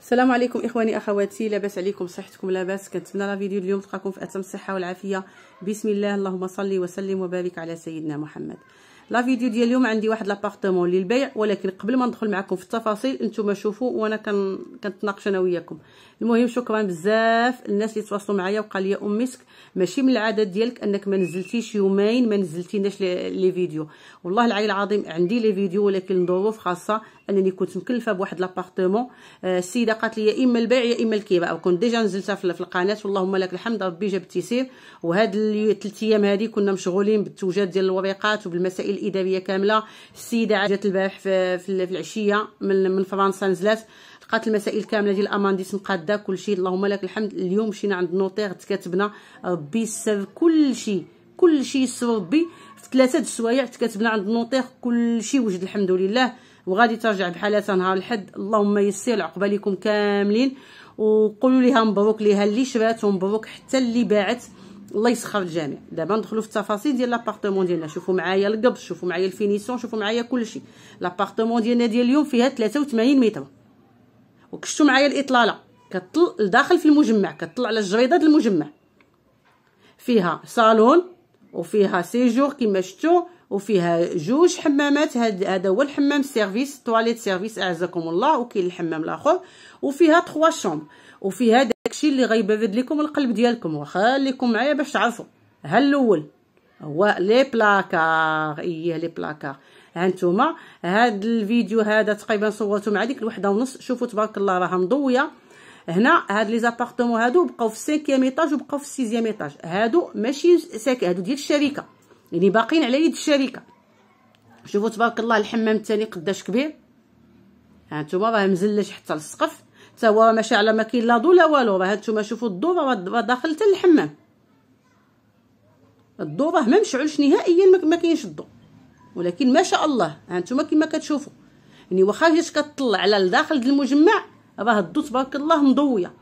السلام عليكم اخواني اخواتي لاباس عليكم صحتكم لاباس كنتمنى لا فيديو اليوم تلقاكم في اتم الصحه والعافيه بسم الله اللهم صل وسلم وبارك على سيدنا محمد لا فيديو ديال اليوم عندي واحد لابارتمون للبيع ولكن قبل ما ندخل معكم في التفاصيل نتوما شوفوا وانا كن... كنتناقش انا وياكم المهم شكرا بزاف الناس اللي تواصلوا معايا وقال لي ام مسك ماشي من العاده ديالك انك ما نزلتيش يومين ما نزلتيناش لي فيديو والله العلي العظيم عندي لي فيديو ولكن ظروف خاصه انني كنت مكلفه بواحد لابارتمون آه، السيده قالت لي يا اما البيع يا اما او كنت ديجا نزلتها في القناه واللهم لك الحمد ربي جاب التيسير وهاد الثلاث ايام هادي كنا مشغولين بالتوجات ديال الوريقات وبالمسائل الاداريه كامله السيده جات البارح في, العشيه من, من فرنسا نزلات لقات المسائل كامله ديال الامانديس مقاده كلشي اللهم لك الحمد اليوم مشينا عند النوطير تكاتبنا ربي يسر كلشي كلشي يسر ربي في ثلاثه د السوايع تكاتبنا عند النوطير كلشي وجد الحمد لله وغادي ترجع بحالتها نهار الحد اللهم يسر العقبه ليكم كاملين وقولوا ليها مبروك ليها اللي شرات ومبروك حتى اللي باعت الله يسخر الجميع دابا ندخلوا في التفاصيل ديال لابارتمون ديالنا شوفوا معايا القبض شوفوا معايا الفينيسيون شوفوا معايا كلشي لابارتمون ديالنا ديال اليوم فيها 83 متر وكشتوا معايا الاطلاله كطل لداخل في المجمع كطل على الجريده ديال المجمع فيها صالون وفيها سيجور كما شفتوا وفيها جوج حمامات هذا هو الحمام سيرفيس تواليت سيرفيس اعزكم الله وكاين الحمام الاخر وفيها تخوا شومب وفيها داكشي اللي غيبرد لكم القلب ديالكم وخليكم معايا باش تعرفوا ها الاول هو لي بلاكار ايه لي بلاكار هانتوما هاد الفيديو هذا تقريبا صورته مع ديك الوحده ونص شوفوا تبارك الله راها مضويه هنا هاد لي زابارتمون هادو بقاو في 5 ايطاج وبقاو في 6 ايطاج هادو ماشي ساكن هادو ديال الشركه يعني باقين على يد الشركه شوفوا تبارك الله الحمام الثاني قداش كبير ها نتوما راه مزلج حتى للسقف حتى هو ماشي على ما كاين لا ضو لا والو راه نتوما شوفوا الضو راه داخل حتى للحمام الضو راه ما مشعلش نهائيا ما كاينش الضو ولكن ما شاء الله ها نتوما كما كتشوفوا يعني واخا جيت كتطلع على الداخل المجمع راه الضو تبارك الله مضويه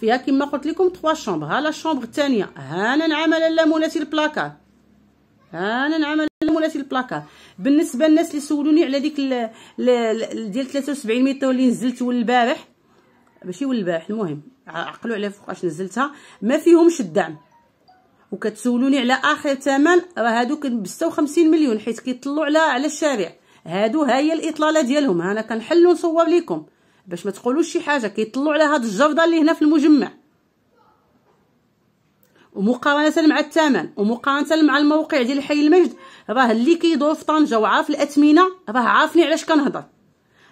فيها كما قلت لكم 3 شومبر ها لا شومبر الثانيه هانا نعمل لا مولاتي البلاكار انا نعمل مولات البلاكار بالنسبه للناس اللي سولوني على ديك ديال 73 متر اللي نزلت البارح ماشي البارح المهم عقلوا على فوقاش نزلتها ما فيهمش الدعم وكتسولوني على اخر ثمن راه هادوك ب 56 مليون حيت كيطلعوا على على الشارع هادو ها هي الاطلاله ديالهم انا كنحل ونصور لكم باش ما تقولوش شي حاجه كيطلعوا على هاد الجرده اللي هنا في المجمع ومقارنه مع الثمن ومقارنه مع الموقع ديال حي المجد راه اللي كيدور في طنجه وعارف الاثمنه راه عارفني علاش كنهضر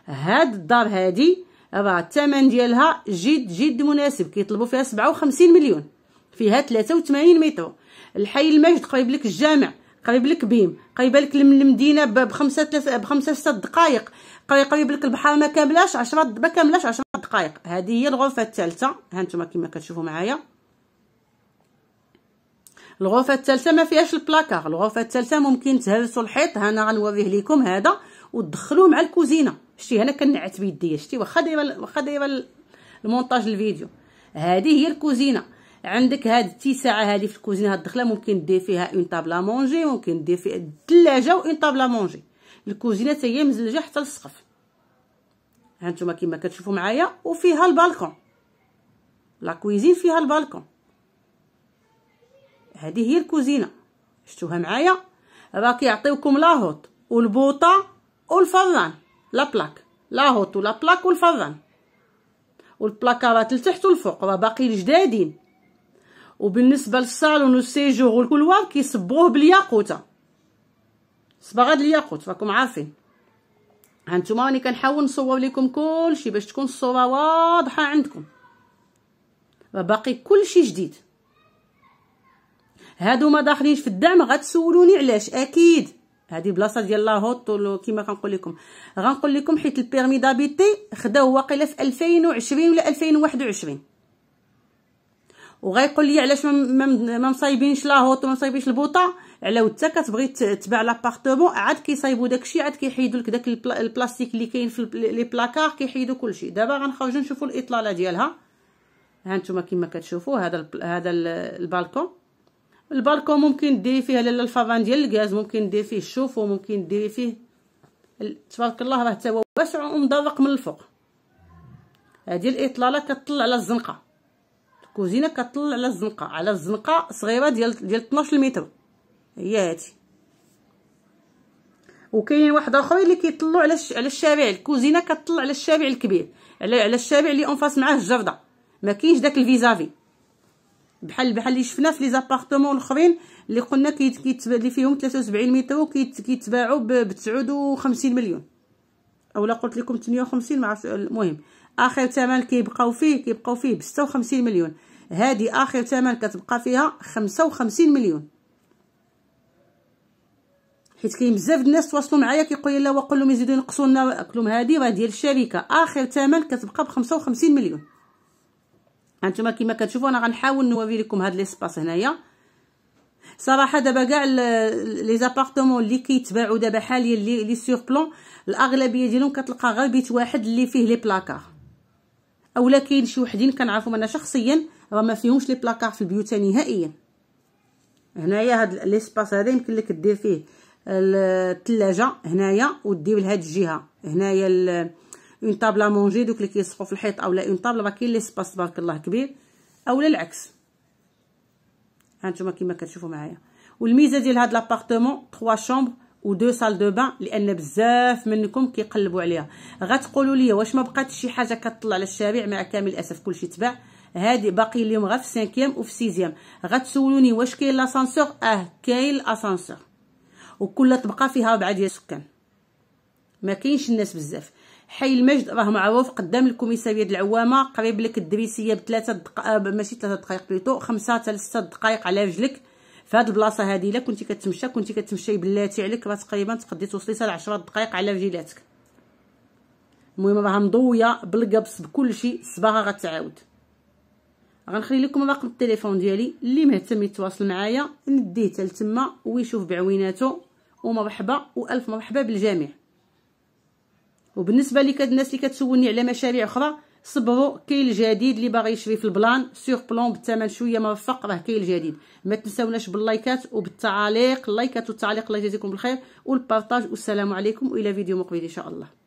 هاد الدار هادي راه الثمن ديالها جد جد مناسب كيطلبوا فيها 57 مليون فيها 83 متر الحي المجد قريب لك الجامع قريب لك بيم قريب لك المدينه بخمسه تلف بخمسه سته دقائق قريب لك البحر ما كاملاش 10 ما كاملاش 10 دقائق هذه هي الغرفه الثالثه هانتوما كما كتشوفوا معايا الغرفه الثالثه ما فيهاش البلاكار الغرفه الثالثه ممكن تهرسوا الحيط هنا غنوريه لكم هذا وتدخلوه مع الكوزينه شتي هنا كنعت بيديا شتي واخا دايره واخا دايره المونتاج الفيديو هذه هي الكوزينه عندك هاد الاتساعه هذه في الكوزينه هاد الدخله ممكن دير فيها اون طابلا مونجي ممكن دير فيها الثلاجه اون طابلا مونجي الكوزينه تاهي هي مزلجه حتى للسقف هانتوما كما كتشوفوا معايا وفيها البالكون لا فيها البالكون هذه هي الكوزينه شفتوها معايا راه كيعطيوكم لاهوط والبوطه والفران لا بلاك لاهوط ولا بلاك والفران والبلاكارات لتحت والفوق راه باقي الجدادين وبالنسبه للصالون والسيجور والكلوار كيصبوه بالياقوته صباغه الياقوت راكم عارفين هانتوما راني كنحاول نصور لكم كلشي باش تكون الصوره واضحه عندكم راه باقي كلشي جديد هادو ما داخلينش في الدعم غتسولوني علاش اكيد هادي بلاصه ديال لاهوت كيما كنقول لكم غنقول لكم حيت البيرمي دابيتي خداوه واقيلا في 2020 ولا 2021 وغايقول لي علاش ما مصايبينش لاهوط وما مصايبينش البوطه على وتا كتبغي تباع لابارتمون عاد كيصايبوا داكشي عاد كيحيدوا لك داك البلاستيك اللي كاين في لي بلاكار كيحيدوا كلشي دابا غنخرجوا نشوفوا الاطلاله ديالها ها نتوما كما كتشوفوا هذا هذا البالكون البالكون ممكن ديري فيه لالا الفافان ديال الغاز ممكن ديري فيه الشوفو ممكن ديري فيه تبارك الله راه تا هو واسع ومضرق من الفوق هذه الاطلاله كطل على الزنقه الكوزينه كطل على الزنقه على الزنقه صغيره ديال ديال 12 متر هي هذه وكاين واحد اخر اللي كيطلوا على على الشارع الكوزينه كطل على الشارع الكبير على على الشارع اللي انفاس معاه الجرده ما كاينش داك الفيزافي بحال بحال اللي شفنا في لي زابارتمون الاخرين اللي قلنا كيتباع اللي فيهم 73 متر وكيتباعوا ب 59 مليون اولا قلت لكم 58 مع المهم اخر ثمن كيبقاو فيه كيبقاو فيه ب 56 مليون هذه اخر ثمن كتبقى فيها 55 مليون حيت كاين بزاف الناس تواصلوا معايا كيقولوا لا وقول لهم يزيدوا ينقصوا لنا اكلهم هذه راه ديال الشركه اخر ثمن كتبقى ب 55 مليون هانتوما كما كتشوفوا انا غنحاول نوري لكم هاد ليسباس هنايا صراحه دابا كاع لي زابارتمون اللي كيتباعوا دابا حاليا لي لي سور بلون الاغلبيه ديالهم كتلقى غير بيت واحد اللي فيه لي بلاكار اولا كاين شي وحدين كنعرفهم انا شخصيا راه ما فيهمش لي بلاكار في البيوت نهائيا هنايا هاد ليسباس هذا يمكن لك دير فيه الثلاجه هنايا ودير لهاد الجهه هنايا اون طابلا مونجي دوك اللي كيلصقوا في الحيط اولا اون طابلا راه كاين لي سباس تبارك الله كبير اولا العكس هانتوما كيما كتشوفوا معايا والميزه ديال هاد لابارتمون 3 شومبر دو سال دو بان لان بزاف منكم كيقلبوا عليها غتقولوا لي واش ما بقاتش شي حاجه كطلع على الشارع مع كامل الاسف كلشي تباع هادي باقي اليوم غير في سانكيام وفي 6 غتسولوني واش كاين لاسانسور اه كاين لاسانسور وكل طبقه فيها ربعه ديال السكان ما كاينش الناس بزاف حي المجد راه معروف قدام الكوميساريه ديال العوامه قريب لك الدريسيه بثلاثه دقائق آه، ماشي ثلاثه دقائق بليتو خمسه حتى لسته دقائق على رجلك في هاد البلاصه هادي الا كنتي كتمشى كنتي كتمشي بلاتي عليك راه تقريبا تقدري توصلي حتى 10 دقائق على رجيلاتك المهم راه مضويه بالقبص بكلشي الصباغه غتعاود غنخلي لكم رقم التليفون ديالي اللي مهتم يتواصل معايا نديه حتى لتما ويشوف بعويناته ومرحبا والف مرحبا بالجميع وبالنسبه لك الناس اللي كتسولني على مشاريع اخرى صبروا كاين الجديد اللي باغي يشري في البلان سيغ بلون بالثمن شويه مرفق راه كاين الجديد ما تنساوناش باللايكات وبالتعاليق اللايكات والتعاليق الله يجازيكم بالخير والبارطاج والسلام عليكم والى فيديو مقبل ان شاء الله